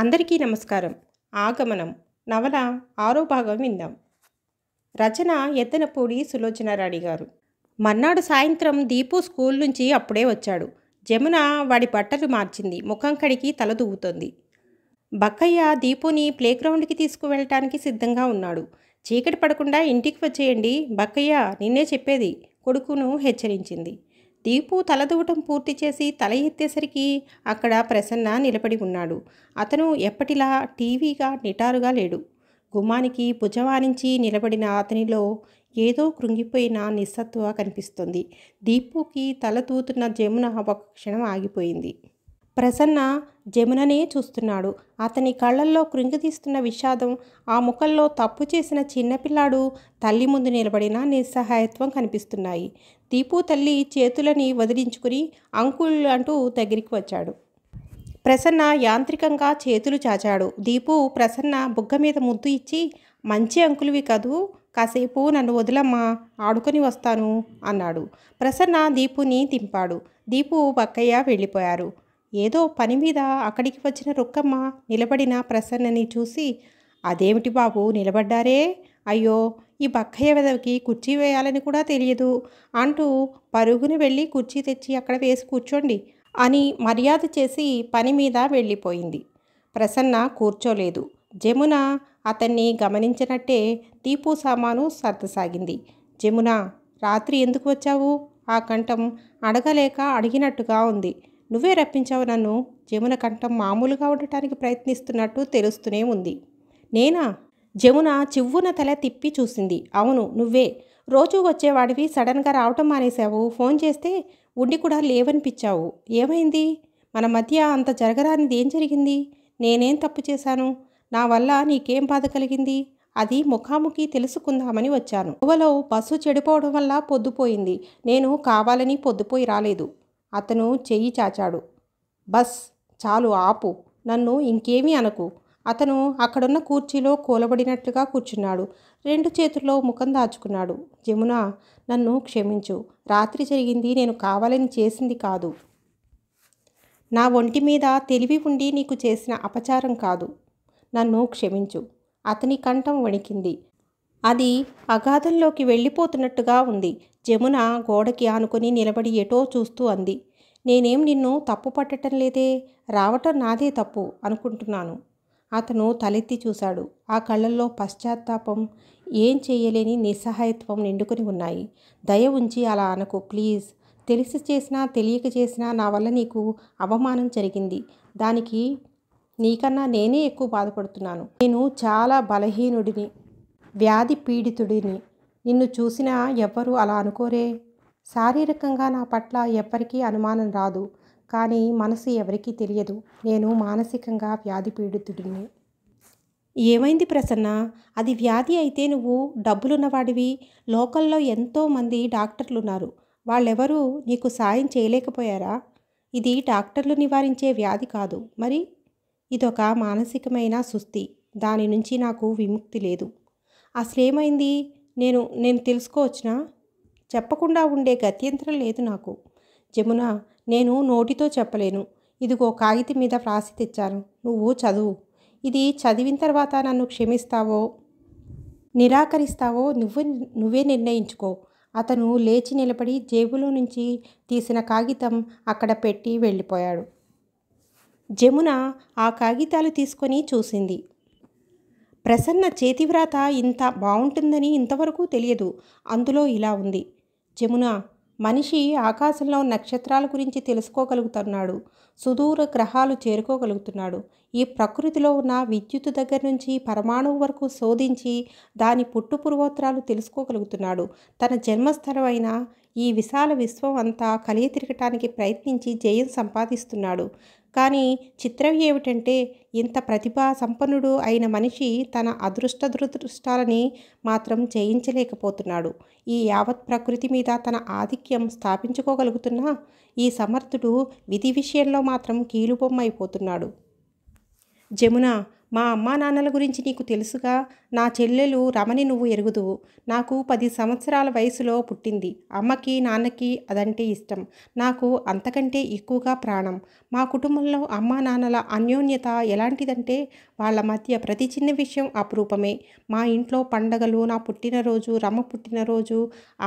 అందరికీ నమస్కారం ఆగమనం నవల ఆరో భాగం విందాం రచన ఎత్తనపూడి సులోచనారాణి గారు మర్నాడు సాయంత్రం దీపు స్కూల్ నుంచి అప్పుడే వచ్చాడు జమున వాడి బట్టలు మార్చింది ముఖం కడిగి తల దువ్వుతోంది బక్కయ్య దీపుని ప్లేగ్రౌండ్కి తీసుకువెళ్ళటానికి సిద్ధంగా ఉన్నాడు చీకటి పడకుండా ఇంటికి వచ్చేయండి బక్కయ్య నిన్నే చెప్పేది కొడుకును హెచ్చరించింది దీపు తలదూవటం పూర్తి చేసి తల ఎత్తేసరికి అక్కడ ప్రసన్న నిలబడి ఉన్నాడు అతను ఎప్పటిలా టీవీగా నిటారుగా లేడు గుమ్మానికి భుజవానించి నిలబడిన అతనిలో ఏదో కృంగిపోయిన నిస్సత్వ కనిపిస్తుంది దీపుకి తల తూతున్న జమున ఒక క్షణం ఆగిపోయింది ప్రసన్న జముననే చూస్తున్నాడు అతని కళ్ళల్లో కృంగితీస్తున్న విషాదం ఆ ముఖంలో తప్పు చేసిన చిన్నపిల్లాడు తల్లి ముందు నిలబడిన నిస్సహాయత్వం కనిపిస్తున్నాయి దీపు తల్లి చేతులని వదిలించుకుని అంకుల్ అంటూ దగ్గరికి వచ్చాడు ప్రసన్న యాంత్రికంగా చేతులు చాచాడు దీపు ప్రసన్న బుగ్గ మీద ముద్దు ఇచ్చి మంచి అంకులువి కదూ కాసేపు నన్ను వదిలమ్మా ఆడుకొని వస్తాను అన్నాడు ప్రసన్న దీపుని దింపాడు దీపు బక్కయ్య వెళ్ళిపోయారు ఏదో పని మీద అక్కడికి వచ్చిన రుక్కమ్మ నిలబడిన ప్రసన్నని చూసి అదేమిటి బాబు నిలబడ్డారే అయ్యో ఈ బక్కయ్య వెదవికి కుర్చీ వేయాలని కూడా తెలియదు అంటూ పరుగును వెళ్ళి కుర్చీ తెచ్చి అక్కడ వేసి కూర్చోండి అని మర్యాద చేసి పని మీద వెళ్ళిపోయింది ప్రసన్న కూర్చోలేదు జమున అతన్ని గమనించినట్టే తీపు సామాను సర్దసాగింది జమున రాత్రి ఎందుకు వచ్చావు ఆ కంఠం అడగలేక అడిగినట్టుగా ఉంది నువ్వే రప్పించావు నన్ను జమున కంఠం మామూలుగా ఉండటానికి ప్రయత్నిస్తున్నట్టు తెలుస్తూనే ఉంది నేనా జమున చివ్వున తల తిప్పి చూసింది అవును నువ్వే రోజూ వచ్చేవాడివి సడన్గా రావటం మానేశావు ఫోన్ చేస్తే ఉండి కూడా లేవనిపించావు ఏమైంది మన మధ్య అంత జరగరానిది ఏం జరిగింది నేనేం తప్పు చేశాను నా వల్ల నీకేం బాధ కలిగింది అది ముఖాముఖి తెలుసుకుందామని వచ్చాను ఓవలో బస్సు చెడిపోవడం వల్ల పొద్దుపోయింది నేను కావాలని పొద్దుపోయి రాలేదు అతను చెయ్యి చాచాడు బస్ చాలు ఆపు నన్ను ఇంకేమీ అనకు అతను అక్కడున్న కూర్చీలో కూలబడినట్లుగా కూర్చున్నాడు రెండు చేతుల్లో ముఖం దాచుకున్నాడు జమున నన్ను క్షమించు రాత్రి జరిగింది నేను కావాలని చేసింది కాదు నా ఒంటి మీద తెలివి ఉండి నీకు చేసిన అపచారం కాదు నన్ను క్షమించు అతని కంఠం వణికింది అది అగాధంలోకి వెళ్ళిపోతున్నట్టుగా ఉంది జమున గోడకి ఆనుకొని నిలబడి ఎటో చూస్తూ అంది నేనేం నిన్ను తప్పు పట్టటం లేదే రావటం నాదే తప్పు అనుకుంటున్నాను అతను తలెత్తి చూశాడు ఆ కళ్ళల్లో పశ్చాత్తాపం ఏం చేయలేని నిస్సహాయత్వం నిండుకుని ఉన్నాయి దయ ఉంచి అలా అనకు ప్లీజ్ తెలిసి చేసినా తెలియక చేసినా నా వల్ల నీకు అవమానం జరిగింది దానికి నీకన్నా నేనే ఎక్కువ బాధపడుతున్నాను నేను చాలా బలహీనుడిని వ్యాధి పీడితుడిని నిన్ను చూసినా ఎవ్వరూ అలా అనుకోరే శారీరకంగా నా పట్ల ఎవ్వరికీ అనుమానం రాదు కానీ మనసు ఎవరికీ తెలియదు నేను మానసికంగా వ్యాధి పీడితుడిని ఏమైంది ప్రసన్న అది వ్యాధి అయితే నువ్వు డబ్బులున్నవాడివి లోకల్లో ఎంతోమంది డాక్టర్లు ఉన్నారు వాళ్ళెవరూ నీకు సాయం చేయలేకపోయారా ఇది డాక్టర్లు నివారించే వ్యాధి కాదు మరి ఇదొక మానసికమైన సుస్థి దాని నుంచి నాకు విముక్తి లేదు అసలేమైంది నేను నేను తెలుసుకోవచ్చునా చెప్పకుండా ఉండే గత్యంతరం లేదు నాకు జమున నేను నోటితో చెప్పలేను ఇదిగో కాగితం మీద వ్రాసి తెచ్చాను నువ్వు చదువు ఇది చదివిన తర్వాత నన్ను క్షమిస్తావో నిరాకరిస్తావో నువ్వే నువ్వే నిర్ణయించుకో అతను లేచి నిలబడి జేబులో నుంచి తీసిన కాగితం అక్కడ పెట్టి వెళ్ళిపోయాడు జమున ఆ కాగితాలు తీసుకొని చూసింది ప్రసన్న చేతివ్రాత ఇంత బాగుంటుందని ఇంతవరకు తెలియదు అందులో ఇలా ఉంది జమున మనిషి ఆకాశంలో నక్షత్రాల గురించి తెలుసుకోగలుగుతున్నాడు సుదూర గ్రహాలు చేరుకోగలుగుతున్నాడు ఈ ప్రకృతిలో ఉన్న విద్యుత్ దగ్గర నుంచి పరమాణువు వరకు శోధించి దాని పుట్టు పూర్వోత్తరాలు తెలుసుకోగలుగుతున్నాడు తన జన్మస్థలమైన ఈ విశాల విశ్వం అంతా కలిగి తిరగటానికి ప్రయత్నించి జయం సంపాదిస్తున్నాడు కానీ చిత్రం ఏమిటంటే ఇంత ప్రతిభా సంపన్నుడు అయిన మనిషి తన అదృష్ట దురదృష్టాలని మాత్రం చేయించలేకపోతున్నాడు ఈ యావత్ ప్రకృతి మీద తన ఆధిక్యం స్థాపించుకోగలుగుతున్నా ఈ సమర్థుడు విధి విషయంలో మాత్రం కీలుబొమ్మైపోతున్నాడు జమున మా అమ్మా నాన్నల గురించి నీకు తెలుసుగా నా చెల్లెలు రమణి నువ్వు ఎరుగుదువు నాకు పది సంవత్సరాల వయసులో పుట్టింది అమ్మకి నాన్నకి అదంటే ఇష్టం నాకు అంతకంటే ఎక్కువగా ప్రాణం మా కుటుంబంలో అమ్మా నాన్నల అన్యోన్యత ఎలాంటిదంటే వాళ్ళ మధ్య ప్రతి చిన్న విషయం అపురూపమే మా ఇంట్లో పండగలు నా పుట్టినరోజు రమ్మ పుట్టినరోజు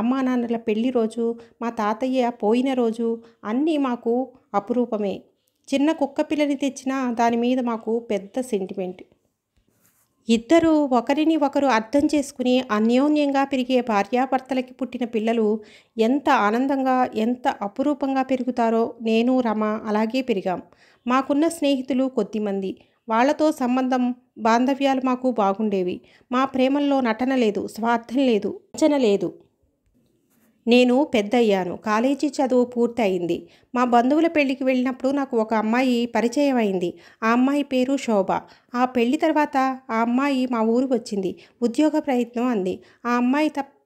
అమ్మా నాన్నల పెళ్లి రోజు మా తాతయ్య పోయిన రోజు అన్నీ మాకు అపురూపమే చిన్న కుక్క పిల్లని తెచ్చినా దాని మీద మాకు పెద్ద సెంటిమెంట్ ఇద్దరు ఒకరిని ఒకరు అర్థం చేసుకుని అన్యోన్యంగా పెరిగే భార్యాభర్తలకి పుట్టిన పిల్లలు ఎంత ఆనందంగా ఎంత అపురూపంగా పెరుగుతారో నేను రమ అలాగే పెరిగాం మాకున్న స్నేహితులు కొద్దిమంది వాళ్లతో సంబంధం బాంధవ్యాలు మాకు బాగుండేవి మా ప్రేమల్లో నటన లేదు స్వార్థం లేదు అంచన లేదు నేను పెద్దయ్యాను కాలేజీ చదువు పూర్తయింది మా బంధువుల పెళ్లికి వెళ్ళినప్పుడు నాకు ఒక అమ్మాయి పరిచయం అయింది ఆ అమ్మాయి పేరు శోభ ఆ పెళ్లి తర్వాత ఆ అమ్మాయి మా ఊరు వచ్చింది ఉద్యోగ ప్రయత్నం అంది ఆ అమ్మాయి తప్ప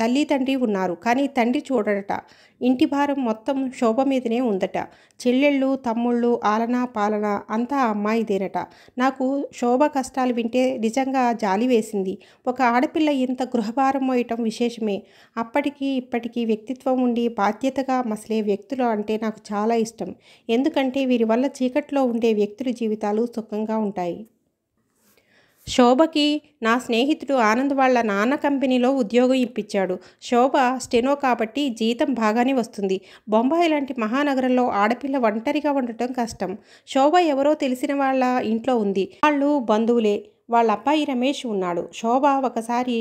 తల్లి తండ్రి ఉన్నారు కానీ తండ్రి చూడడట ఇంటి భారం మొత్తం శోభ మీదనే ఉందట చెల్లెళ్ళు తమ్ముళ్ళు ఆలన పాలన అంతా అమ్మాయిదేనట నాకు శోభ కష్టాలు వింటే నిజంగా జాలి వేసింది ఒక ఆడపిల్ల ఇంత గృహభారం మోయటం విశేషమే అప్పటికి ఇప్పటికీ వ్యక్తిత్వం ఉండి బాధ్యతగా మసలే వ్యక్తులు అంటే నాకు చాలా ఇష్టం ఎందుకంటే వీరి వల్ల చీకట్లో ఉండే వ్యక్తుల జీవితాలు సుఖంగా ఉంటాయి శోభకి నా స్నేహితుడు ఆనంద్ వాళ్ళ నాన్న కంపెనీలో ఉద్యోగం ఇప్పించాడు శోభ స్టెనో కాబట్టి జీతం బాగానే వస్తుంది బొంబాయి లాంటి మహానగరంలో ఆడపిల్ల ఒంటరిగా ఉండటం కష్టం శోభ ఎవరో తెలిసిన వాళ్ళ ఇంట్లో ఉంది వాళ్ళు బంధువులే వాళ్ళ అబ్బాయి రమేష్ ఉన్నాడు శోభ ఒకసారి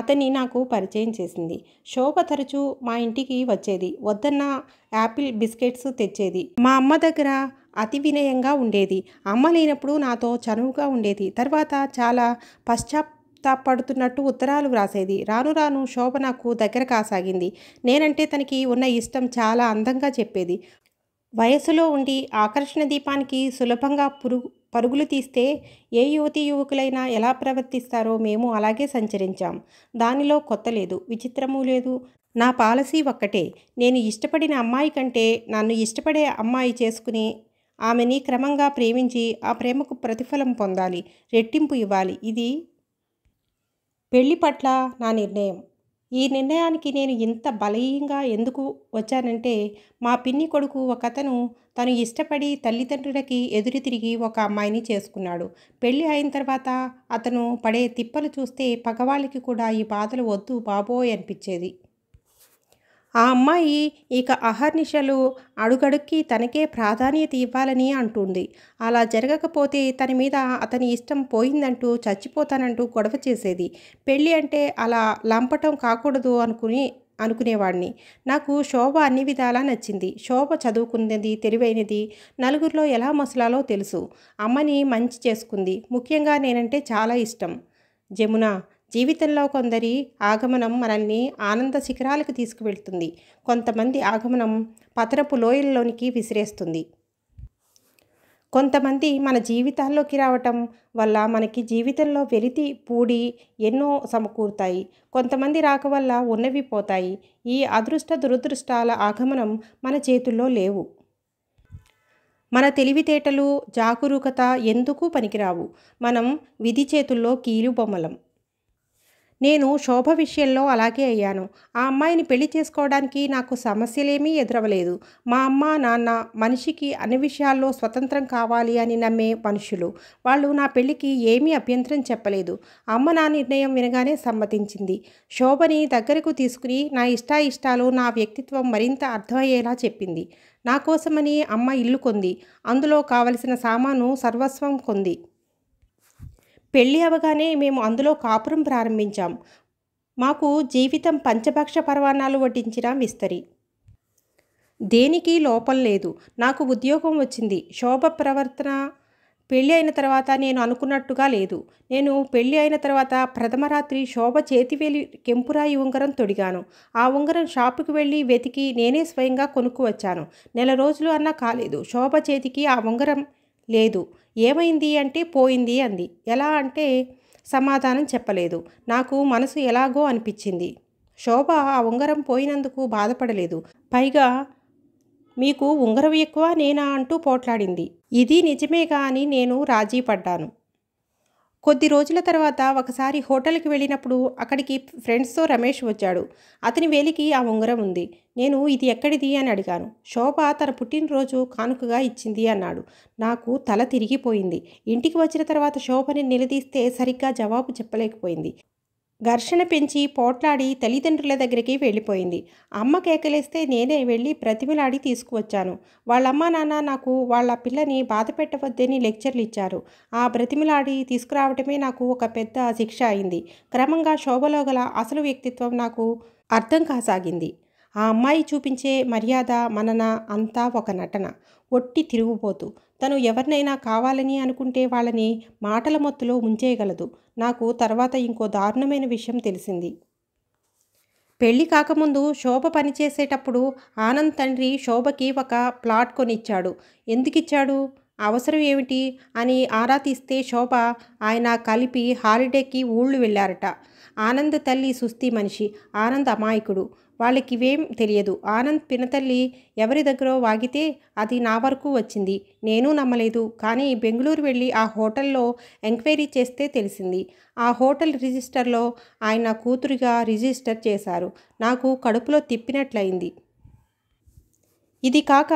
అతని నాకు పరిచయం చేసింది శోభ తరచూ మా ఇంటికి వచ్చేది వద్దన్న యాపిల్ బిస్కెట్స్ తెచ్చేది మా అమ్మ దగ్గర అతి వినయంగా ఉండేది అమ్మ లేనప్పుడు నాతో చనువుగా ఉండేది తర్వాత చాలా పశ్చాప్ పడుతున్నట్టు ఉత్తరాలు వ్రాసేది రాను రాను శోభ నాకు దగ్గర కాసాగింది నేనంటే తనకి ఉన్న ఇష్టం చాలా అందంగా చెప్పేది వయసులో ఉండి ఆకర్షణ దీపానికి సులభంగా పురుగు పరుగులు తీస్తే ఏ యువతి యువకులైనా ఎలా ప్రవర్తిస్తారో మేము అలాగే సంచరించాం దానిలో కొత్త లేదు విచిత్రము లేదు నా పాలసీ ఒక్కటే నేను ఇష్టపడిన అమ్మాయి కంటే నన్ను ఇష్టపడే అమ్మాయి చేసుకుని ఆమెని క్రమంగా ప్రేమించి ఆ ప్రేమకు ప్రతిఫలం పొందాలి రెట్టింపు ఇవ్వాలి ఇది పెళ్లి పట్ల నా నిర్ణయం ఈ నిర్ణయానికి నేను ఇంత బలహీనంగా ఎందుకు వచ్చానంటే మా పిన్ని కొడుకు ఒక అతను తను ఇష్టపడి తల్లిదండ్రులకి ఎదురు తిరిగి ఒక అమ్మాయిని చేసుకున్నాడు పెళ్ళి అయిన తర్వాత అతను పడే తిప్పలు చూస్తే పగవాళ్ళకి కూడా ఈ బాధలు వద్దు బాబోయ్ అనిపించేది ఆ అమ్మాయి ఇక అహర్నిశలు అడుగడుక్కి తనకే ప్రాధాన్యత ఇవ్వాలని అంటుంది అలా జరగకపోతే తన మీద అతని ఇష్టం పోయిందంటూ చచ్చిపోతానంటూ గొడవ చేసేది పెళ్ళి అంటే అలా లంపటం కాకూడదు అనుకుని అనుకునేవాడిని నాకు శోభ అన్ని విధాలా నచ్చింది శోభ చదువుకున్నది తెలివైనది నలుగురిలో ఎలా మసలాలో తెలుసు అమ్మని మంచి చేసుకుంది ముఖ్యంగా నేనంటే చాలా ఇష్టం జమున జీవితంలో కొందరి ఆగమనం మనల్ని ఆనంద శిఖరాలకు తీసుకువెళ్తుంది కొంతమంది ఆగమనం పతరపు లోయల్లోనికి విసిరేస్తుంది కొంతమంది మన జీవితాల్లోకి రావటం వల్ల మనకి జీవితంలో వెలితి పూడి ఎన్నో సమకూరుతాయి కొంతమంది రాక వల్ల ఉన్నవి పోతాయి ఈ అదృష్ట దురదృష్టాల ఆగమనం మన చేతుల్లో లేవు మన తెలివితేటలు జాగరూకత ఎందుకు పనికిరావు మనం విధి చేతుల్లో కీలుబొమ్మలం నేను శోభ విషయంలో అలాగే అయ్యాను ఆ అమ్మాయిని పెళ్లి చేసుకోవడానికి నాకు సమస్యలేమీ ఎదురవలేదు మా అమ్మ నాన్న మనిషికి అన్ని విషయాల్లో స్వతంత్రం కావాలి అని నమ్మే మనుషులు వాళ్ళు నా పెళ్లికి ఏమీ అభ్యంతరం చెప్పలేదు అమ్మ నా నిర్ణయం వినగానే సమ్మతించింది శోభని దగ్గరకు తీసుకుని నా ఇష్టాయిష్టాలు నా వ్యక్తిత్వం మరింత అర్థమయ్యేలా చెప్పింది నా కోసమని అమ్మ ఇల్లు కొంది అందులో కావలసిన సామాను సర్వస్వం కొంది పెళ్ళి అవగానే మేము అందులో కాపురం ప్రారంభించాం మాకు జీవితం పంచభక్ష పర్వాణాలు వడ్డించిన మిస్తరి దేనికి లోపం లేదు నాకు ఉద్యోగం వచ్చింది శోభ ప్రవర్తన పెళ్ళి అయిన తర్వాత నేను అనుకున్నట్టుగా లేదు నేను పెళ్ళి అయిన తర్వాత ప్రథమ రాత్రి శోభ చేతివేలి కెంపురాయి ఉంగరం తొడిగాను ఆ ఉంగరం షాపుకి వెళ్ళి వెతికి నేనే స్వయంగా కొనుక్కు వచ్చాను నెల రోజులు అన్నా కాలేదు శోభ చేతికి ఆ ఉంగరం లేదు ఏమైంది అంటే పోయింది అంది ఎలా అంటే సమాధానం చెప్పలేదు నాకు మనసు ఎలాగో అనిపించింది శోభ ఆ ఉంగరం పోయినందుకు బాధపడలేదు పైగా మీకు ఉంగరం ఎక్కువ నేనా అంటూ పోట్లాడింది ఇది నిజమే కానీ నేను రాజీ పడ్డాను కొద్ది రోజుల తర్వాత ఒకసారి హోటల్కి వెళ్ళినప్పుడు అక్కడికి ఫ్రెండ్స్తో రమేష్ వచ్చాడు అతని వేలికి ఆ ఉంగరం ఉంది నేను ఇది ఎక్కడిది అని అడిగాను శోభ తన పుట్టినరోజు కానుకగా ఇచ్చింది అన్నాడు నాకు తల తిరిగిపోయింది ఇంటికి వచ్చిన తర్వాత శోభని నిలదీస్తే సరిగ్గా జవాబు చెప్పలేకపోయింది ఘర్షణ పెంచి పోట్లాడి తల్లిదండ్రుల దగ్గరికి వెళ్ళిపోయింది అమ్మ కేకలేస్తే నేనే వెళ్ళి ప్రతిమలాడి తీసుకువచ్చాను వాళ్ళమ్మ నాన్న నాకు వాళ్ళ పిల్లని బాధ పెట్టవద్దని లెక్చర్లు ఇచ్చారు ఆ ప్రతిమలాడి తీసుకురావటమే నాకు ఒక పెద్ద శిక్ష అయింది క్రమంగా శోభలో గల అసలు వ్యక్తిత్వం నాకు అర్థం కాసాగింది ఆ అమ్మాయి చూపించే మర్యాద మనన అంతా ఒక నటన ఒట్టి తిరుగుపోతూ తను ఎవరినైనా కావాలని అనుకుంటే వాళ్ళని మాటల మొత్తులో ముంచేయగలదు నాకు తర్వాత ఇంకో దారుణమైన విషయం తెలిసింది పెళ్లి కాకముందు శోభ పనిచేసేటప్పుడు ఆనంద్ తండ్రి శోభకి ఒక ప్లాట్ కొనిచ్చాడు ఎందుకిచ్చాడు అవసరం ఏమిటి అని ఆరా తీస్తే శోభ ఆయన కలిపి హాలిడేకి ఊళ్ళు వెళ్ళారట ఆనంద్ తల్లి సుస్తి మనిషి ఆనంద్ అమాయకుడు వాళ్ళకి ఇవేం తెలియదు ఆనంద్ పినతల్లి ఎవరి దగ్గరో వాగితే అది నా వరకు వచ్చింది నేను నమ్మలేదు కానీ బెంగళూరు వెళ్ళి ఆ హోటల్లో ఎంక్వైరీ చేస్తే తెలిసింది ఆ హోటల్ రిజిస్టర్లో ఆయన కూతురుగా రిజిస్టర్ చేశారు నాకు కడుపులో తిప్పినట్లయింది ఇది కాక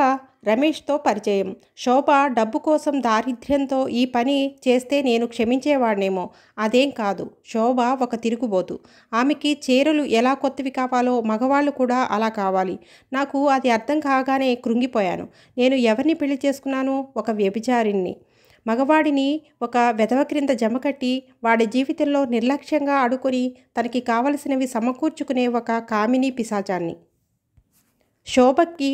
రమేష్తో పరిచయం శోభ డబ్బు కోసం దారిద్ర్యంతో ఈ పని చేస్తే నేను క్షమించేవాడినేమో అదేం కాదు శోభ ఒక తిరుగుబోతు ఆమెకి చీరలు ఎలా కొత్తవి కావాలో మగవాళ్ళు కూడా అలా కావాలి నాకు అది అర్థం కాగానే కృంగిపోయాను నేను ఎవరిని పెళ్లి చేసుకున్నాను ఒక వ్యభిచారిణ్ణి మగవాడిని ఒక వెధవ క్రింద జమకట్టి వాడి జీవితంలో నిర్లక్ష్యంగా ఆడుకొని తనకి కావలసినవి సమకూర్చుకునే ఒక కామిని పిశాచాన్ని శోభకి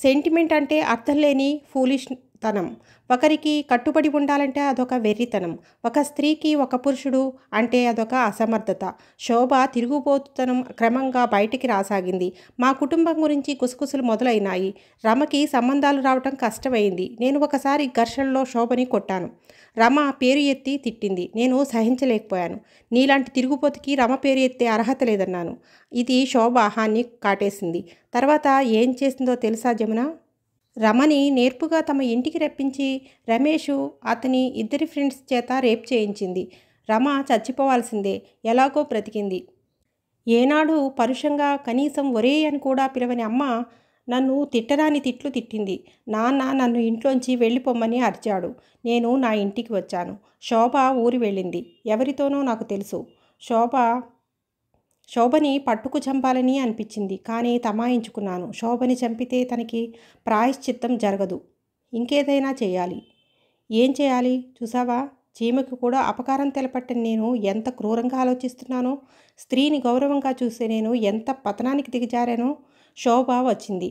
సెంటిమెంట్ అంటే అర్థం లేని ఫూలిష్ తనం ఒకరికి కట్టుబడి ఉండాలంటే అదొక వెర్రితనం ఒక స్త్రీకి ఒక పురుషుడు అంటే అదొక అసమర్థత శోభ తిరుగుబోతుతనం క్రమంగా బయటికి రాసాగింది మా కుటుంబం గురించి కుసుకుసులు మొదలైనాయి రమకి సంబంధాలు రావటం కష్టమైంది నేను ఒకసారి ఘర్షణలో శోభని కొట్టాను రమ పేరు ఎత్తి తిట్టింది నేను సహించలేకపోయాను నీలాంటి తిరుగుపోతుకి రమ పేరు ఎత్తే అర్హత లేదన్నాను ఇది శోభ హాన్ని కాటేసింది తర్వాత ఏం చేసిందో తెలుసా జమున రమని నేర్పుగా తమ ఇంటికి రప్పించి రమేష్ అతని ఇద్దరి ఫ్రెండ్స్ చేత రేప్ చేయించింది రమ చచ్చిపోవాల్సిందే ఎలాగో బ్రతికింది ఏనాడు పరుషంగా కనీసం ఒరే అని కూడా పిలవని అమ్మ నన్ను తిట్టరాని తిట్లు తిట్టింది నాన్న నన్ను ఇంట్లోంచి వెళ్ళిపోమ్మని అరిచాడు నేను నా ఇంటికి వచ్చాను శోభ ఊరి వెళ్ళింది ఎవరితోనో నాకు తెలుసు శోభ శోభని పట్టుకు చంపాలని అనిపించింది కానీ తమాయించుకున్నాను శోభని చంపితే తనకి ప్రాయశ్చిత్తం జరగదు ఇంకేదైనా చేయాలి ఏం చేయాలి చూసావా చీమకి కూడా అపకారం తెలపట్టని నేను ఎంత క్రూరంగా ఆలోచిస్తున్నానో స్త్రీని గౌరవంగా చూసే నేను ఎంత పతనానికి దిగజారానో శోభ వచ్చింది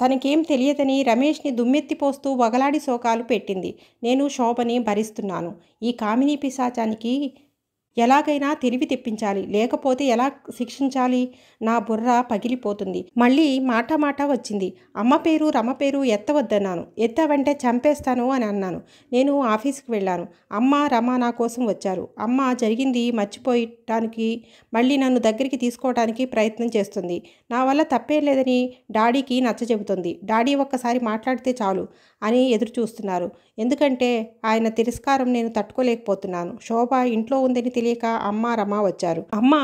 తనకేం తెలియదని రమేష్ని దుమ్మెత్తిపోస్తూ వగలాడి శోకాలు పెట్టింది నేను శోభని భరిస్తున్నాను ఈ కామినీ పిశాచానికి ఎలాగైనా తెలివి తెప్పించాలి లేకపోతే ఎలా శిక్షించాలి నా బుర్ర పగిలిపోతుంది మళ్ళీ మాట మాట వచ్చింది అమ్మ పేరు రమ పేరు ఎత్తవద్దన్నాను ఎత్తవంటే చంపేస్తాను అని అన్నాను నేను ఆఫీస్కి వెళ్ళాను అమ్మ రమ నా కోసం వచ్చారు అమ్మ జరిగింది మర్చిపోయటానికి మళ్ళీ నన్ను దగ్గరికి తీసుకోవడానికి ప్రయత్నం చేస్తుంది నా వల్ల తప్పేం లేదని డాడీకి నచ్చ చెబుతుంది డాడీ ఒక్కసారి మాట్లాడితే చాలు అని ఎదురు చూస్తున్నారు ఎందుకంటే ఆయన తిరస్కారం నేను తట్టుకోలేకపోతున్నాను శోభ ఇంట్లో ఉందని తెలియక అమ్మ రమ వచ్చారు అమ్మ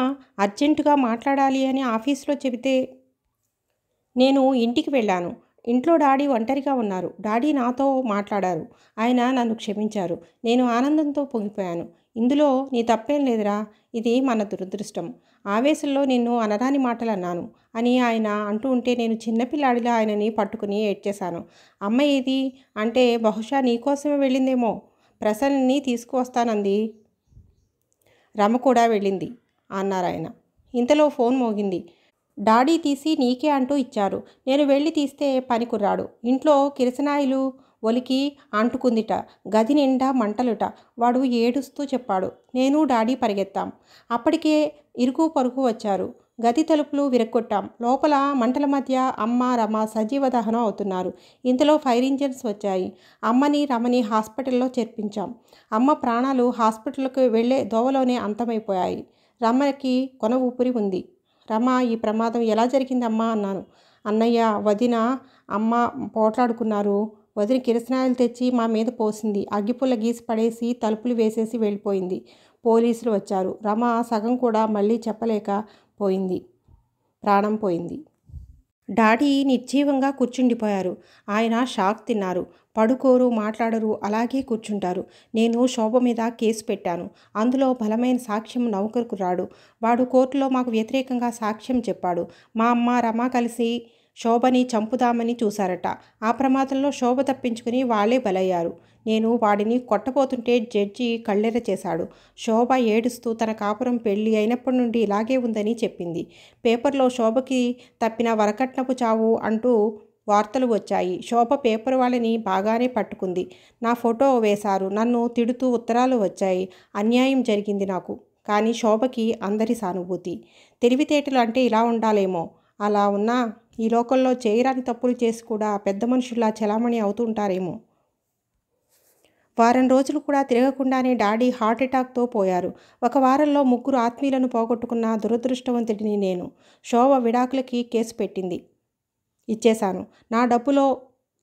అర్జెంటుగా మాట్లాడాలి అని ఆఫీస్లో చెబితే నేను ఇంటికి వెళ్ళాను ఇంట్లో డాడీ ఒంటరిగా ఉన్నారు డాడీ నాతో మాట్లాడారు ఆయన నన్ను క్షమించారు నేను ఆనందంతో పొంగిపోయాను ఇందులో నీ తప్పేం లేదురా ఇది మన దురదృష్టం ఆవేశంలో నిన్ను అనరాని మాటలు అన్నాను అని ఆయన అంటూ ఉంటే నేను చిన్నపిల్లాడిలా ఆయనని పట్టుకుని ఏడ్చేశాను అమ్మ ఏది అంటే బహుశా నీకోసమే వెళ్ళిందేమో ప్రసన్నని తీసుకువస్తానంది రమ కూడా వెళ్ళింది అన్నారు ఆయన ఇంతలో ఫోన్ మోగింది డాడీ తీసి నీకే అంటూ ఇచ్చారు నేను వెళ్ళి తీస్తే పనికుర్రాడు ఇంట్లో కిరసనాయిలు ఒలికి అంటుకుందిట గది నిండా మంటలుట వాడు ఏడుస్తూ చెప్పాడు నేను డాడీ పరిగెత్తాం అప్పటికే ఇరుకు పరుగు వచ్చారు గది తలుపులు విరక్కొట్టాం లోపల మంటల మధ్య అమ్మ రమ సజీవ దహనం అవుతున్నారు ఇంతలో ఫైర్ ఇంజన్స్ వచ్చాయి అమ్మని రమని హాస్పిటల్లో చేర్పించాం అమ్మ ప్రాణాలు హాస్పిటల్కి వెళ్లే దోవలోనే అంతమైపోయాయి రమకి కొన ఊపిరి ఉంది రమ ఈ ప్రమాదం ఎలా జరిగిందమ్మా అన్నాను అన్నయ్య వదిన అమ్మ పోట్లాడుకున్నారు వదిలి కిరసనాయలు తెచ్చి మా మీద పోసింది అగ్గిపుల్ల గీసి పడేసి తలుపులు వేసేసి వెళ్ళిపోయింది పోలీసులు వచ్చారు రమ సగం కూడా మళ్ళీ చెప్పలేక పోయింది ప్రాణం పోయింది డాడీ నిర్జీవంగా కూర్చుండిపోయారు ఆయన షాక్ తిన్నారు పడుకోరు మాట్లాడరు అలాగే కూర్చుంటారు నేను శోభ మీద కేసు పెట్టాను అందులో బలమైన సాక్ష్యం నౌకర్కు రాడు వాడు కోర్టులో మాకు వ్యతిరేకంగా సాక్ష్యం చెప్పాడు మా అమ్మ రమ కలిసి శోభని చంపుదామని చూశారట ఆ ప్రమాదంలో శోభ తప్పించుకుని వాళ్ళే బలయ్యారు నేను వాడిని కొట్టబోతుంటే జడ్జి కళ్ళెర చేశాడు శోభ ఏడుస్తూ తన కాపురం పెళ్లి అయినప్పటి నుండి ఇలాగే ఉందని చెప్పింది పేపర్లో శోభకి తప్పిన వరకట్నపు చావు అంటూ వార్తలు వచ్చాయి శోభ పేపర్ వాళ్ళని బాగానే పట్టుకుంది నా ఫోటో వేశారు నన్ను తిడుతూ ఉత్తరాలు వచ్చాయి అన్యాయం జరిగింది నాకు కానీ శోభకి అందరి సానుభూతి తెలివితేటలు అంటే ఇలా ఉండాలేమో అలా ఉన్నా ఈ లోకంలో చేయరాని తప్పులు చేసి కూడా పెద్ద మనుషుల్లా చలామణి అవుతుంటారేమో వారం రోజులు కూడా తిరగకుండానే డాడీ హార్ట్అటాక్తో పోయారు ఒక వారంలో ముగ్గురు ఆత్మీయులను పోగొట్టుకున్న దురదృష్టవంతుడిని నేను శోభ విడాకులకి కేసు పెట్టింది ఇచ్చేశాను నా డబ్బులో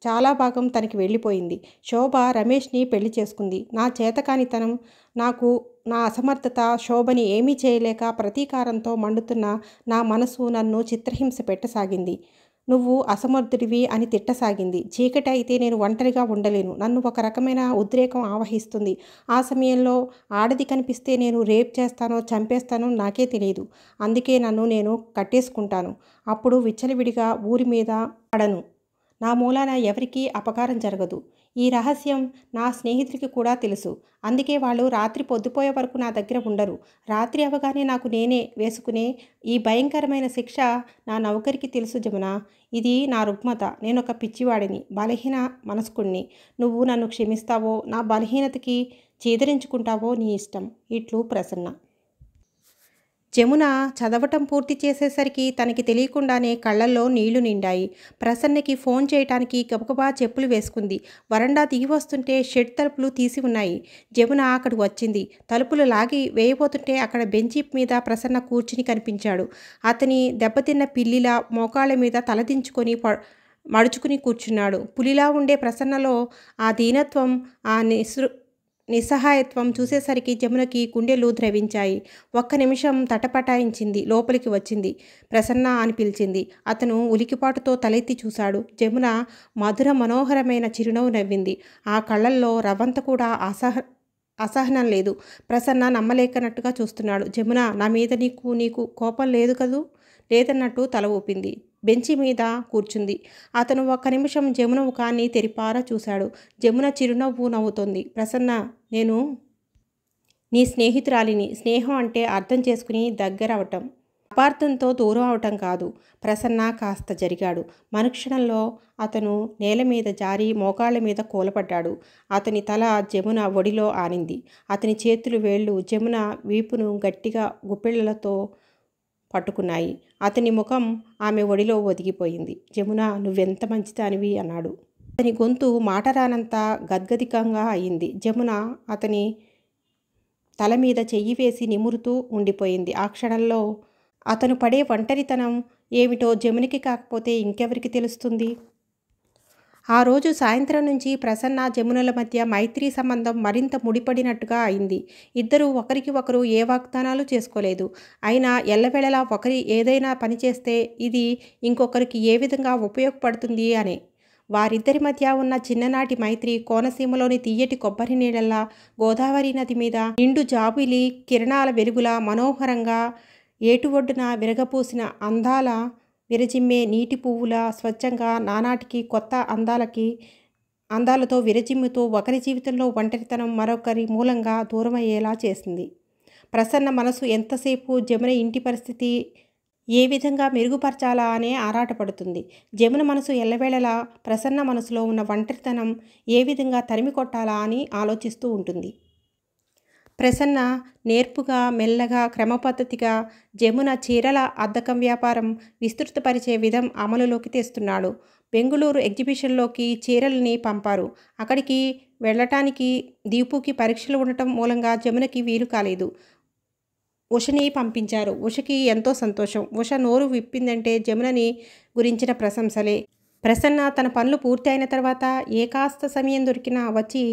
చాలా భాగం తనకి వెళ్ళిపోయింది శోభ రమేష్ని పెళ్లి చేసుకుంది నా చేతకానితనం నాకు నా అసమర్థత శోభని ఏమీ చేయలేక ప్రతీకారంతో మండుతున్న నా మనసు నన్ను చిత్రహింస పెట్టసాగింది నువ్వు అసమర్థుడివి అని తిట్టసాగింది చీకటి అయితే నేను ఒంటరిగా ఉండలేను నన్ను ఒక రకమైన ఉద్రేకం ఆవహిస్తుంది ఆ సమయంలో ఆడది కనిపిస్తే నేను రేప్ చేస్తానో చంపేస్తానో నాకే తెలియదు అందుకే నన్ను నేను కట్టేసుకుంటాను అప్పుడు విచ్చలవిడిగా ఊరి మీద పడను నా మూలాన ఎవరికీ అపకారం జరగదు ఈ రహస్యం నా స్నేహితులకి కూడా తెలుసు అందుకే వాళ్ళు రాత్రి పొద్దుపోయే వరకు నా దగ్గర ఉండరు రాత్రి అవగానే నాకు నేనే వేసుకునే ఈ భయంకరమైన శిక్ష నా నౌకరికి తెలుసు జమున ఇది నా రుగ్మత నేను ఒక పిచ్చివాడిని బలహీన మనస్కుణ్ణి నువ్వు నన్ను క్షమిస్తావో నా బలహీనతకి చేదరించుకుంటావో నీ ఇష్టం ఇట్లు ప్రసన్న జమున చదవటం పూర్తి చేసేసరికి తనకి తెలియకుండానే కళ్ళల్లో నీళ్లు నిండాయి ప్రసన్నకి ఫోన్ చేయటానికి గబగబా చెప్పులు వేసుకుంది వరండా దిగి వస్తుంటే షెడ్ తలుపులు తీసి ఉన్నాయి జమున అక్కడికి వచ్చింది తలుపులు లాగి వేయబోతుంటే అక్కడ బెంచి మీద ప్రసన్న కూర్చుని కనిపించాడు అతని దెబ్బతిన్న పిల్లిలా మోకాళ్ళ మీద తలదించుకొని మడుచుకుని కూర్చున్నాడు పులిలా ఉండే ప్రసన్నలో ఆ దీనత్వం ఆ నిసృ నిస్సహాయత్వం చూసేసరికి జమునకి గుండెలు ద్రవించాయి ఒక్క నిమిషం తటపటాయించింది లోపలికి వచ్చింది ప్రసన్న అని పిలిచింది అతను ఉలికిపాటుతో తలెత్తి చూశాడు జమున మధుర మనోహరమైన చిరునవ్వు నవ్వింది ఆ కళ్ళల్లో రవంత కూడా అసహ అసహనం లేదు ప్రసన్న నమ్మలేకనట్టుగా చూస్తున్నాడు జమున నా మీద నీకు నీకు కోపం లేదు కదూ లేదన్నట్టు తల ఊపింది బెంచి మీద కూర్చుంది అతను ఒక్క నిమిషం జమున ముఖాన్ని తెరిపారా చూశాడు జమున చిరునవ్వు నవ్వుతోంది ప్రసన్న నేను నీ స్నేహితురాలిని స్నేహం అంటే అర్థం చేసుకుని దగ్గరవటం అపార్థంతో దూరం అవటం కాదు ప్రసన్న కాస్త జరిగాడు మనుక్షణంలో అతను నేల మీద జారి మోకాళ్ళ మీద కూలపడ్డాడు అతని తల జమున ఒడిలో ఆనింది అతని చేతులు వేళ్ళు జమున వీపును గట్టిగా గుప్పిళ్లతో పట్టుకున్నాయి అతని ముఖం ఆమె ఒడిలో ఒదిగిపోయింది జమున నువ్వెంత మంచిదానివి అన్నాడు అతని గొంతు మాట రానంత గద్గదికంగా అయింది జమున అతని తల మీద చెయ్యి వేసి నిమురుతూ ఉండిపోయింది ఆ క్షణంలో అతను పడే ఒంటరితనం ఏమిటో జమునికి కాకపోతే ఇంకెవరికి తెలుస్తుంది ఆ రోజు సాయంత్రం నుంచి ప్రసన్న జమునుల మధ్య మైత్రి సంబంధం మరింత ముడిపడినట్టుగా అయింది ఇద్దరు ఒకరికి ఒకరు ఏ వాగ్దానాలు చేసుకోలేదు అయినా ఎల్లవేళలా ఒకరి ఏదైనా పని చేస్తే ఇది ఇంకొకరికి ఏ విధంగా ఉపయోగపడుతుంది అనే వారిద్దరి మధ్య ఉన్న చిన్ననాటి మైత్రి కోనసీమలోని తీయటి కొబ్బరి నీళ్ళలా గోదావరి నది మీద నిండు జాబిలి కిరణాల వెలుగులా మనోహరంగా ఏటు ఒడ్డున విరగపూసిన అందాల విరజిమ్మే నీటి పువ్వులా స్వచ్ఛంగా నానాటికి కొత్త అందాలకి అందాలతో విరజిమ్ముతో ఒకరి జీవితంలో ఒంటరితనం మరొకరి మూలంగా దూరమయ్యేలా చేసింది ప్రసన్న మనసు ఎంతసేపు జమున ఇంటి పరిస్థితి ఏ విధంగా మెరుగుపరచాలా అనే ఆరాటపడుతుంది జమున మనసు ఎల్లవేళలా ప్రసన్న మనసులో ఉన్న ఒంటరితనం ఏ విధంగా తరిమి కొట్టాలా అని ఆలోచిస్తూ ఉంటుంది ప్రసన్న నేర్పుగా మెల్లగా క్రమపద్ధతిగా జమున చీరల అద్దకం వ్యాపారం విస్తృతపరిచే విధం అమలులోకి తెస్తున్నాడు బెంగుళూరు ఎగ్జిబిషన్లోకి చీరల్ని పంపారు అక్కడికి వెళ్ళటానికి దీపుకి పరీక్షలు ఉండటం మూలంగా జమునకి వీలు కాలేదు ఉషని పంపించారు ఉషకి ఎంతో సంతోషం ఉష నోరు విప్పిందంటే జమునని గురించిన ప్రశంసలే ప్రసన్న తన పనులు పూర్తి అయిన తర్వాత ఏ కాస్త సమయం దొరికినా వచ్చి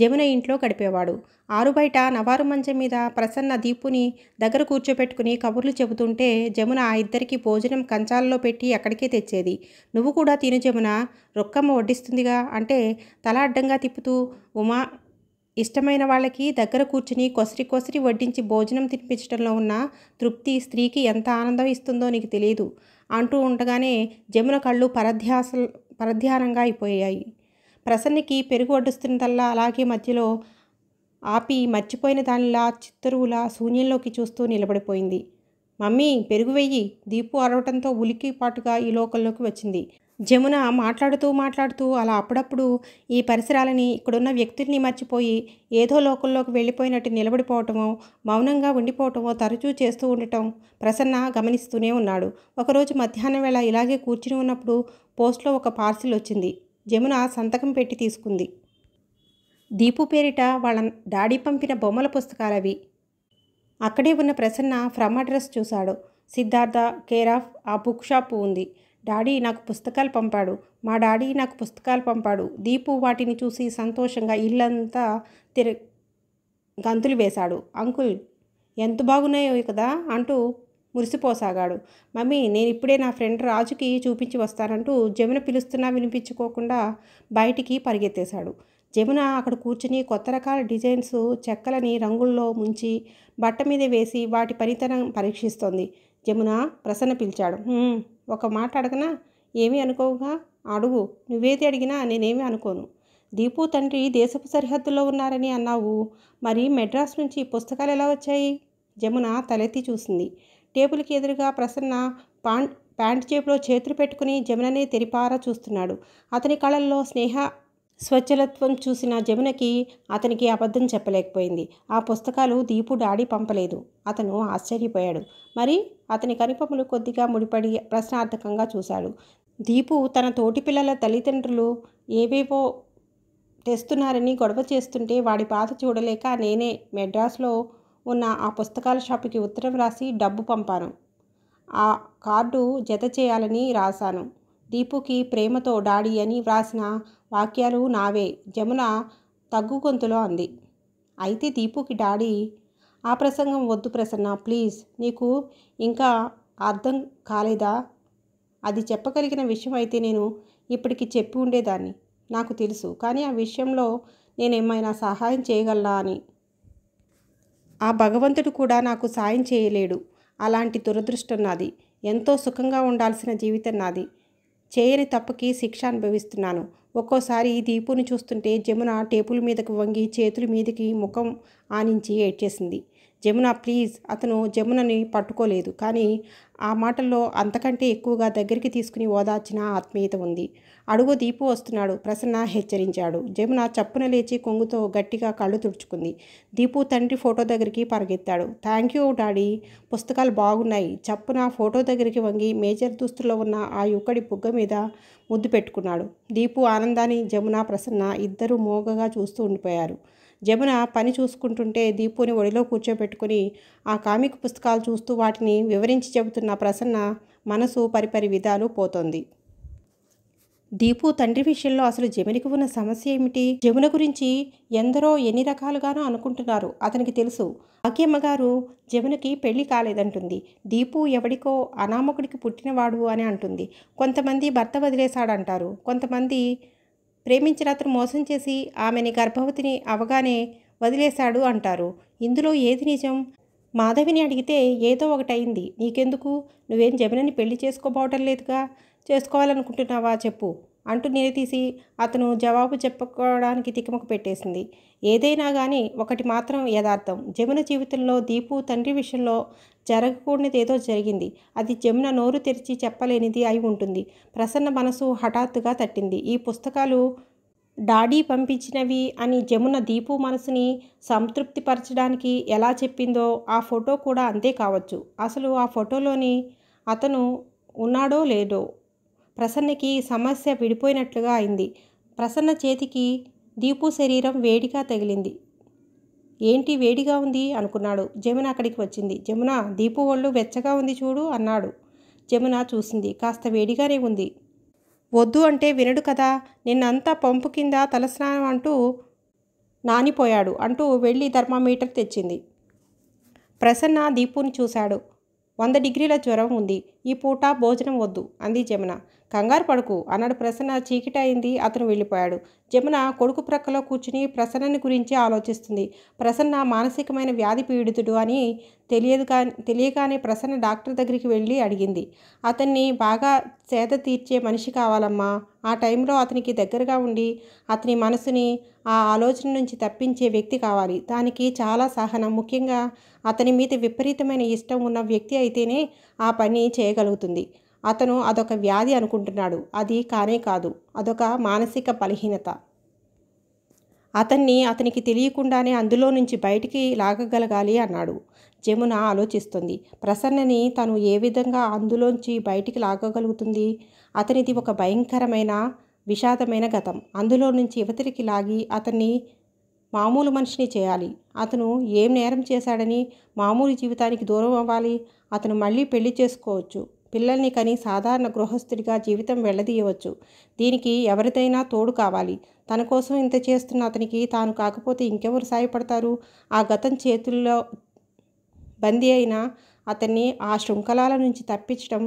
జమున ఇంట్లో గడిపేవాడు ఆరు బయట నవారు మంచం మీద ప్రసన్న దీపుని దగ్గర కూర్చోపెట్టుకుని కబుర్లు చెబుతుంటే జమున ఆ ఇద్దరికి భోజనం కంచాలలో పెట్టి అక్కడికే తెచ్చేది నువ్వు కూడా తిను జమున రొక్కమ్మ వడ్డిస్తుందిగా అంటే తల అడ్డంగా తిప్పుతూ ఉమా ఇష్టమైన వాళ్ళకి దగ్గర కూర్చుని కొసరి కొసరి వడ్డించి భోజనం తినిపించడంలో ఉన్న తృప్తి స్త్రీకి ఎంత ఆనందం ఇస్తుందో నీకు తెలియదు అంటూ ఉండగానే జమున కళ్ళు పరధ్యాస పరధ్యానంగా అయిపోయాయి ప్రసన్నకి పెరుగు వడ్డుస్తున్నదల్లా అలాగే మధ్యలో ఆపి మర్చిపోయిన దానిలా చిత్తరువులా శూన్యంలోకి చూస్తూ నిలబడిపోయింది మమ్మీ పెరుగు వెయ్యి దీపు అరవటంతో ఉలికిపాటుగా ఈ లోకల్లోకి వచ్చింది జమున మాట్లాడుతూ మాట్లాడుతూ అలా అప్పుడప్పుడు ఈ పరిసరాలని ఇక్కడున్న వ్యక్తుల్ని మర్చిపోయి ఏదో లోకంలోకి వెళ్ళిపోయినట్టు నిలబడిపోవటమో మౌనంగా ఉండిపోవటమో తరచూ చేస్తూ ఉండటం ప్రసన్న గమనిస్తూనే ఉన్నాడు ఒకరోజు మధ్యాహ్నం వేళ ఇలాగే కూర్చుని ఉన్నప్పుడు పోస్ట్లో ఒక పార్సిల్ వచ్చింది జమున సంతకం పెట్టి తీసుకుంది దీపు పేరిట వాళ్ళ డాడీ పంపిన బొమ్మల పుస్తకాలవి అక్కడే ఉన్న ప్రసన్న ఫ్రమ్ అడ్రస్ చూశాడు సిద్ధార్థ కేర్ ఆఫ్ ఆ బుక్ షాపు ఉంది డాడీ నాకు పుస్తకాలు పంపాడు మా డాడీ నాకు పుస్తకాలు పంపాడు దీపు వాటిని చూసి సంతోషంగా ఇల్లంతా తిర గంతులు వేశాడు అంకుల్ ఎంత బాగున్నాయో కదా అంటూ మురిసిపోసాగాడు మమ్మీ నేను ఇప్పుడే నా ఫ్రెండ్ రాజుకి చూపించి వస్తానంటూ జమున పిలుస్తున్నా వినిపించుకోకుండా బయటికి పరిగెత్తేశాడు జమున అక్కడ కూర్చుని కొత్త రకాల డిజైన్స్ చెక్కలని రంగుల్లో ముంచి బట్ట మీద వేసి వాటి పనితనం పరీక్షిస్తోంది జమున ప్రసన్న పిలిచాడు ఒక మాట అడగనా ఏమీ అనుకోగా అడుగు నువ్వేది అడిగినా నేనేమి అనుకోను దీపు తండ్రి దేశపు సరిహద్దులో ఉన్నారని అన్నావు మరి మెడ్రాస్ నుంచి పుస్తకాలు ఎలా వచ్చాయి జమున తలెత్తి చూసింది టేబుల్కి ఎదురుగా ప్రసన్న పాంట్ ప్యాంట్ జేబులో చేతులు పెట్టుకుని జమునని తెరిపారా చూస్తున్నాడు అతని కళల్లో స్నేహ స్వచ్ఛలత్వం చూసిన జమునకి అతనికి అబద్ధం చెప్పలేకపోయింది ఆ పుస్తకాలు దీపు డాడీ పంపలేదు అతను ఆశ్చర్యపోయాడు మరి అతని కనిపములు కొద్దిగా ముడిపడి ప్రశ్నార్థకంగా చూశాడు దీపు తన తోటి పిల్లల తల్లిదండ్రులు ఏవేవో తెస్తున్నారని గొడవ చేస్తుంటే వాడి బాధ చూడలేక నేనే మెడ్రాస్లో ఉన్న ఆ పుస్తకాల షాపుకి ఉత్తరం రాసి డబ్బు పంపాను ఆ కార్డు జత చేయాలని రాశాను దీపుకి ప్రేమతో డాడీ అని వ్రాసిన వాక్యాలు నావే జమున తగ్గు గొంతులో అంది అయితే దీపుకి డాడీ ఆ ప్రసంగం వద్దు ప్రసన్న ప్లీజ్ నీకు ఇంకా అర్థం కాలేదా అది చెప్పగలిగిన విషయం అయితే నేను ఇప్పటికి చెప్పి ఉండేదాన్ని నాకు తెలుసు కానీ ఆ విషయంలో నేనేమైనా సహాయం చేయగలనా అని ఆ భగవంతుడు కూడా నాకు సాయం చేయలేడు అలాంటి దురదృష్టం నాది ఎంతో సుఖంగా ఉండాల్సిన జీవితం నాది చేయని తప్పకి శిక్ష అనుభవిస్తున్నాను ఒక్కోసారి దీపుని చూస్తుంటే జమున టేబుల్ మీదకు వంగి చేతుల మీదకి ముఖం ఆనించి ఏడ్చేసింది జమున ప్లీజ్ అతను జమునని పట్టుకోలేదు కానీ ఆ మాటల్లో అంతకంటే ఎక్కువగా దగ్గరికి తీసుకుని ఓదార్చిన ఆత్మీయత ఉంది అడుగు దీపు వస్తున్నాడు ప్రసన్న హెచ్చరించాడు జమున చప్పున లేచి కొంగుతో గట్టిగా కళ్ళు తుడుచుకుంది దీపు తండ్రి ఫోటో దగ్గరికి పరిగెత్తాడు థ్యాంక్ యూ డాడీ పుస్తకాలు బాగున్నాయి చప్పున ఫోటో దగ్గరికి వంగి మేజర్ దుస్తుల్లో ఉన్న ఆ యుక్కడి బుగ్గ మీద ముద్దు పెట్టుకున్నాడు దీపు ఆనందాన్ని జమున ప్రసన్న ఇద్దరూ మోగగా చూస్తూ ఉండిపోయారు జమున పని చూసుకుంటుంటే దీపుని ఒడిలో కూర్చోబెట్టుకుని ఆ కామిక్ పుస్తకాలు చూస్తూ వాటిని వివరించి చెబుతున్న ప్రసన్న మనసు పరిపరి విధాలు పోతోంది దీపు తండ్రి విషయంలో అసలు జమునికి ఉన్న సమస్య ఏమిటి జమున గురించి ఎందరో ఎన్ని రకాలుగానో అనుకుంటున్నారు అతనికి తెలుసు ఆకేమ్మగారు జమునకి పెళ్లి కాలేదంటుంది దీపు ఎవడికో అనామకుడికి పుట్టినవాడు అని అంటుంది కొంతమంది భర్త వదిలేశాడంటారు కొంతమంది ప్రేమించిన అతను మోసం చేసి ఆమెని గర్భవతిని అవగానే వదిలేశాడు అంటారు ఇందులో ఏది నిజం మాధవిని అడిగితే ఏదో ఒకటైంది నీకెందుకు నువ్వేం జమినని పెళ్లి చేసుకోబోవటం లేదుగా చేసుకోవాలనుకుంటున్నావా చెప్పు అంటూ నిలదీసి అతను జవాబు చెప్పుకోవడానికి తికమక పెట్టేసింది ఏదైనా కానీ ఒకటి మాత్రం యథార్థం జమున జీవితంలో దీపు తండ్రి విషయంలో జరగకూడనిదేదో ఏదో జరిగింది అది జమున నోరు తెరిచి చెప్పలేనిది అయి ఉంటుంది ప్రసన్న మనసు హఠాత్తుగా తట్టింది ఈ పుస్తకాలు డాడీ పంపించినవి అని జమున దీపు మనసుని సంతృప్తిపరచడానికి ఎలా చెప్పిందో ఆ ఫోటో కూడా అంతే కావచ్చు అసలు ఆ ఫోటోలోని అతను ఉన్నాడో లేడో ప్రసన్నకి సమస్య విడిపోయినట్లుగా అయింది ప్రసన్న చేతికి దీపు శరీరం వేడిగా తగిలింది ఏంటి వేడిగా ఉంది అనుకున్నాడు జమున అక్కడికి వచ్చింది జమున దీపు ఒళ్ళు వెచ్చగా ఉంది చూడు అన్నాడు జమున చూసింది కాస్త వేడిగానే ఉంది వద్దు అంటే వినడు కదా నిన్నంతా పంపు కింద తలస్నానం అంటూ నానిపోయాడు అంటూ వెళ్ళి థర్మామీటర్ తెచ్చింది ప్రసన్న దీపుని చూశాడు వంద డిగ్రీల జ్వరం ఉంది ఈ పూట భోజనం వద్దు అంది జమున కంగారు పడుకు అన్నాడు ప్రసన్న అయింది అతను వెళ్ళిపోయాడు జమున కొడుకు ప్రక్కలో కూర్చుని ప్రసన్నని గురించి ఆలోచిస్తుంది ప్రసన్న మానసికమైన వ్యాధి పీడితుడు అని తెలియదు కా తెలియగానే ప్రసన్న డాక్టర్ దగ్గరికి వెళ్ళి అడిగింది అతన్ని బాగా సేద తీర్చే మనిషి కావాలమ్మా ఆ టైంలో అతనికి దగ్గరగా ఉండి అతని మనసుని ఆ ఆలోచన నుంచి తప్పించే వ్యక్తి కావాలి దానికి చాలా సహనం ముఖ్యంగా అతని మీద విపరీతమైన ఇష్టం ఉన్న వ్యక్తి అయితేనే ఆ పని చేయగలుగుతుంది అతను అదొక వ్యాధి అనుకుంటున్నాడు అది కానే కాదు అదొక మానసిక బలహీనత అతన్ని అతనికి తెలియకుండానే అందులో నుంచి బయటికి లాగగలగాలి అన్నాడు జమున ఆలోచిస్తుంది ప్రసన్నని తను ఏ విధంగా అందులోంచి బయటికి లాగగలుగుతుంది అతనిది ఒక భయంకరమైన విషాదమైన గతం అందులో నుంచి యువతికి లాగి అతన్ని మామూలు మనిషిని చేయాలి అతను ఏం నేరం చేశాడని మామూలు జీవితానికి దూరం అవ్వాలి అతను మళ్ళీ పెళ్లి చేసుకోవచ్చు పిల్లల్ని కని సాధారణ గృహస్థుడిగా జీవితం వెళ్ళదీయవచ్చు దీనికి ఎవరిదైనా తోడు కావాలి తన కోసం ఇంత చేస్తున్న అతనికి తాను కాకపోతే ఇంకెవరు సాయపడతారు ఆ గతం చేతుల్లో బందీ అయిన అతన్ని ఆ శృంఖలాల నుంచి తప్పించడం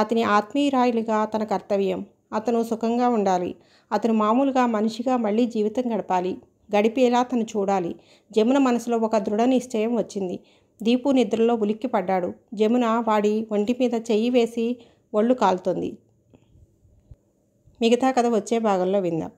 అతని ఆత్మీయురాయులుగా తన కర్తవ్యం అతను సుఖంగా ఉండాలి అతను మామూలుగా మనిషిగా మళ్ళీ జీవితం గడపాలి గడిపేలా తను చూడాలి జమున మనసులో ఒక దృఢ నిశ్చయం వచ్చింది దీపు నిద్రలో ఉలిక్కి పడ్డాడు జమున వాడి ఒంటి మీద చెయ్యి వేసి ఒళ్ళు కాలుతుంది మిగతా కథ వచ్చే భాగంలో విందాం